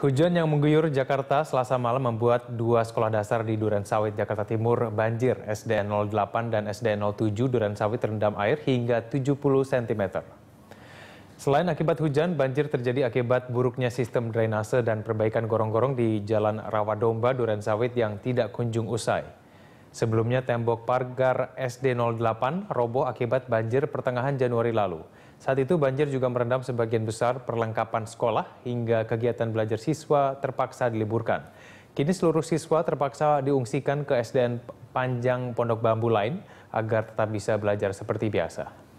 Hujan yang mengguyur Jakarta selasa malam membuat dua sekolah dasar di Duren Sawit, Jakarta Timur banjir. SDN 08 dan SDN 07 Duren Sawit terendam air hingga 70 cm. Selain akibat hujan, banjir terjadi akibat buruknya sistem drainase dan perbaikan gorong-gorong di Jalan Rawadomba, Sawit yang tidak kunjung usai. Sebelumnya tembok pagar SD08 roboh akibat banjir pertengahan Januari lalu. Saat itu banjir juga merendam sebagian besar perlengkapan sekolah hingga kegiatan belajar siswa terpaksa diliburkan. Kini seluruh siswa terpaksa diungsikan ke SDN Panjang Pondok Bambu lain agar tetap bisa belajar seperti biasa.